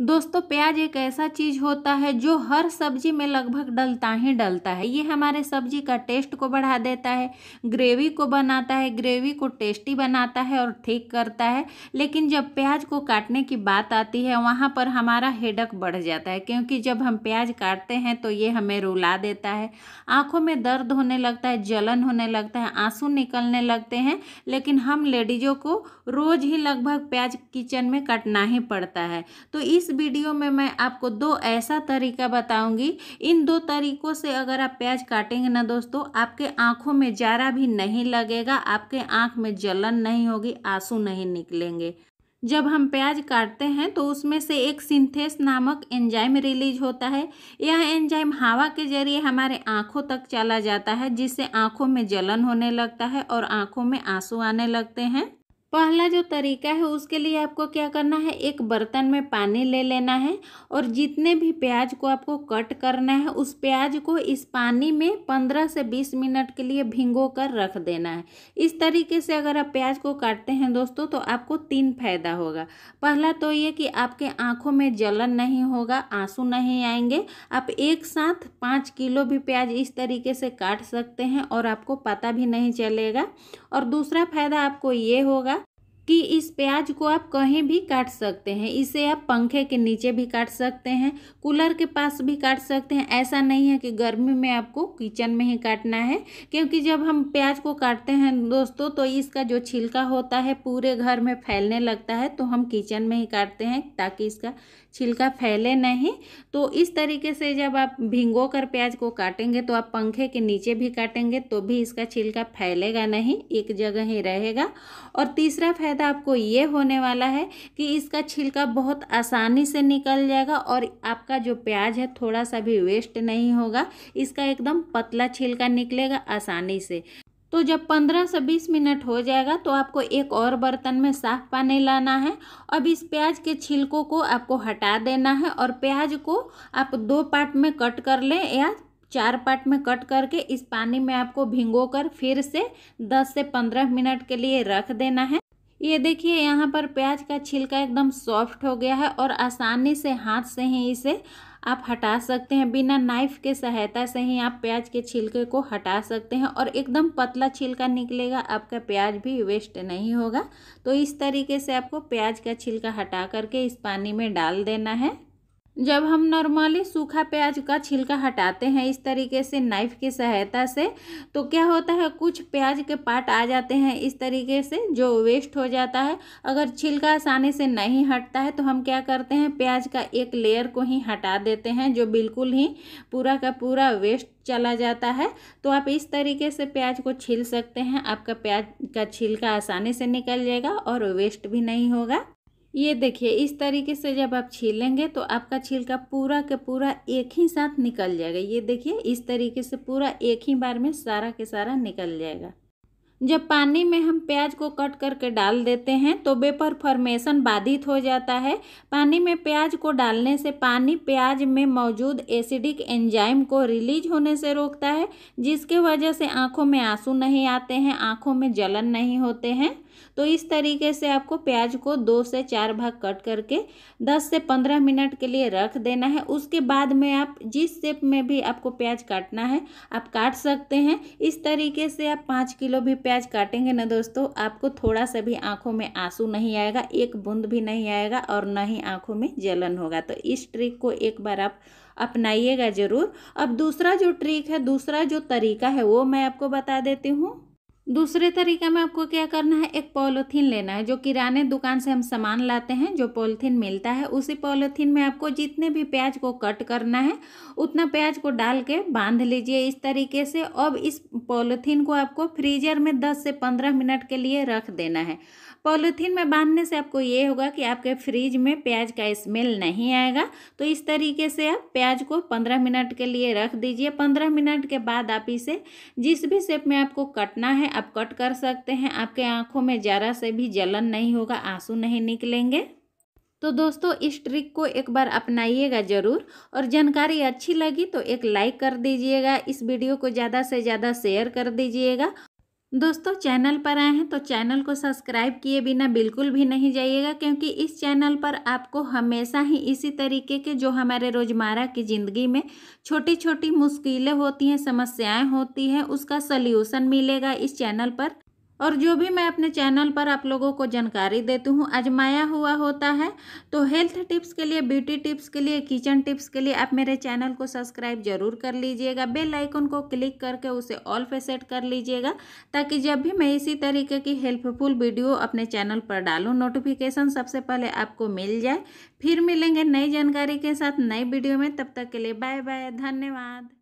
दोस्तों प्याज एक ऐसा चीज़ होता है जो हर सब्जी में लगभग डलता ही डलता है ये हमारे सब्जी का टेस्ट को बढ़ा देता है ग्रेवी को बनाता है ग्रेवी को टेस्टी बनाता है और ठीक करता है लेकिन जब प्याज को काटने की बात आती है वहाँ पर हमारा हेडक बढ़ जाता है क्योंकि जब हम प्याज काटते हैं तो ये हमें रुला देता है आँखों में दर्द होने लगता है जलन होने लगता है आंसू निकलने लगते हैं लेकिन हम लेडीजों को रोज़ ही लगभग प्याज किचन में काटना ही पड़ता है तो इस इस वीडियो में मैं आपको दो ऐसा तरीका बताऊंगी इन दो तरीकों से अगर आप प्याज काटेंगे ना दोस्तों आपके आंखों में जारा भी नहीं लगेगा आपके आंख में जलन नहीं होगी आंसू नहीं निकलेंगे जब हम प्याज काटते हैं तो उसमें से एक सिंथेस नामक एंजाइम रिलीज होता है यह एंजाइम हवा के जरिए हमारे आंखों तक चला जाता है जिससे आंखों में जलन होने लगता है और आंखों में आंसू आने लगते हैं पहला जो तरीका है उसके लिए आपको क्या करना है एक बर्तन में पानी ले लेना है और जितने भी प्याज को आपको कट करना है उस प्याज को इस पानी में पंद्रह से बीस मिनट के लिए भिंगो कर रख देना है इस तरीके से अगर आप प्याज को काटते हैं दोस्तों तो आपको तीन फायदा होगा पहला तो ये कि आपके आँखों में जलन नहीं होगा आंसू नहीं आएंगे आप एक साथ पाँच किलो भी प्याज इस तरीके से काट सकते हैं और आपको पता भी नहीं चलेगा और दूसरा फायदा आपको ये होगा कि इस प्याज को आप कहीं भी काट सकते हैं इसे आप पंखे के नीचे भी काट सकते हैं कूलर के पास भी काट सकते हैं ऐसा नहीं है कि गर्मी में आपको किचन में ही काटना है क्योंकि जब हम प्याज को काटते हैं दोस्तों तो इसका जो छिलका होता है पूरे घर में फैलने लगता है तो हम किचन में ही काटते हैं ताकि इसका छिलका फैले नहीं तो इस तरीके से जब आप भिंगो कर प्याज को काटेंगे तो आप पंखे के नीचे भी काटेंगे तो भी इसका छिलका फैलेगा नहीं एक जगह ही रहेगा और तीसरा फैल फ़ायदा आपको ये होने वाला है कि इसका छिलका बहुत आसानी से निकल जाएगा और आपका जो प्याज है थोड़ा सा भी वेस्ट नहीं होगा इसका एकदम पतला छिलका निकलेगा आसानी से तो जब पंद्रह से बीस मिनट हो जाएगा तो आपको एक और बर्तन में साफ पानी लाना है अब इस प्याज के छिलकों को आपको हटा देना है और प्याज को आप दो पार्ट में कट कर लें या चार पार्ट में कट करके इस पानी में आपको भिंगो कर फिर से दस से पंद्रह मिनट के लिए रख देना है ये देखिए यहाँ पर प्याज का छिलका एकदम सॉफ्ट हो गया है और आसानी से हाथ से ही इसे आप हटा सकते हैं बिना नाइफ के सहायता से ही आप प्याज के छिलके को हटा सकते हैं और एकदम पतला छिलका निकलेगा आपका प्याज भी वेस्ट नहीं होगा तो इस तरीके से आपको प्याज का छिलका हटा करके इस पानी में डाल देना है जब हम नॉर्मली सूखा प्याज का छिलका हटाते हैं इस तरीके से नाइफ़ की सहायता से तो क्या होता है कुछ प्याज के पार्ट आ जाते हैं इस तरीके से जो वेस्ट हो जाता है अगर छिलका आसानी से नहीं हटता है तो हम क्या करते हैं प्याज का एक लेयर को ही हटा देते हैं जो बिल्कुल ही पूरा का पूरा वेस्ट चला जाता है तो आप इस तरीके से प्याज को छील सकते हैं आपका प्याज का छिलका आसानी से निकल जाएगा और वेस्ट भी नहीं होगा ये देखिए इस तरीके से जब आप छीलेंगे तो आपका छिलका पूरा के पूरा एक ही साथ निकल जाएगा ये देखिए इस तरीके से पूरा एक ही बार में सारा के सारा निकल जाएगा जब पानी में हम प्याज को कट करके डाल देते हैं तो बेपर फॉर्मेशन बाधित हो जाता है पानी में प्याज को डालने से पानी प्याज में मौजूद एसिडिक एंजाइम को रिलीज होने से रोकता है जिसके वजह से आंखों में आंसू नहीं आते हैं आंखों में जलन नहीं होते हैं तो इस तरीके से आपको प्याज को दो से चार भाग कट करके दस से पंद्रह मिनट के लिए रख देना है उसके बाद में आप जिस शेप में भी आपको प्याज काटना है आप काट सकते हैं इस तरीके से आप पाँच किलो भी प्याज काटेंगे ना दोस्तों आपको थोड़ा सा भी आँखों में आंसू नहीं आएगा एक बूंद भी नहीं आएगा और न ही आँखों में जलन होगा तो इस ट्रिक को एक बार आप अपनाइएगा ज़रूर अब दूसरा जो ट्रिक है दूसरा जो तरीका है वो मैं आपको बता देती हूँ दूसरे तरीके में आपको क्या करना है एक पॉलीथीन लेना है जो किराने दुकान से हम सामान लाते हैं जो पॉलीथीन मिलता है उसी पॉलीथीन में आपको जितने भी प्याज को कट करना है उतना प्याज को डाल के बांध लीजिए इस तरीके से अब इस पॉलीथीन को आपको फ्रीजर में दस से पंद्रह मिनट के लिए रख देना है पॉलीथीन में बांधने से आपको ये होगा कि आपके फ्रिज में प्याज का स्मेल नहीं आएगा तो इस तरीके से आप प्याज को पंद्रह मिनट के लिए रख दीजिए पंद्रह मिनट के बाद आप इसे जिस भी शेप में आपको कटना है आप कट कर सकते हैं आपके आंखों में ज़रा से भी जलन नहीं होगा आंसू नहीं निकलेंगे तो दोस्तों इस ट्रिक को एक बार अपनाइएगा ज़रूर और जानकारी अच्छी लगी तो एक लाइक कर दीजिएगा इस वीडियो को ज़्यादा से ज़्यादा शेयर कर दीजिएगा दोस्तों चैनल पर आए हैं तो चैनल को सब्सक्राइब किए बिना बिल्कुल भी नहीं जाइएगा क्योंकि इस चैनल पर आपको हमेशा ही इसी तरीके के जो हमारे रोज़मर्रा की ज़िंदगी में छोटी छोटी मुश्किलें होती हैं समस्याएं होती हैं उसका सल्यूशन मिलेगा इस चैनल पर और जो भी मैं अपने चैनल पर आप लोगों को जानकारी देती हूँ अजमाया हुआ होता है तो हेल्थ टिप्स के लिए ब्यूटी टिप्स के लिए किचन टिप्स के लिए आप मेरे चैनल को सब्सक्राइब जरूर कर लीजिएगा बेल आइकन को क्लिक करके उसे ऑल पे सेट कर लीजिएगा ताकि जब भी मैं इसी तरीके की हेल्पफुल वीडियो अपने चैनल पर डालूँ नोटिफिकेशन सबसे पहले आपको मिल जाए फिर मिलेंगे नई जानकारी के साथ नई वीडियो में तब तक के लिए बाय बाय धन्यवाद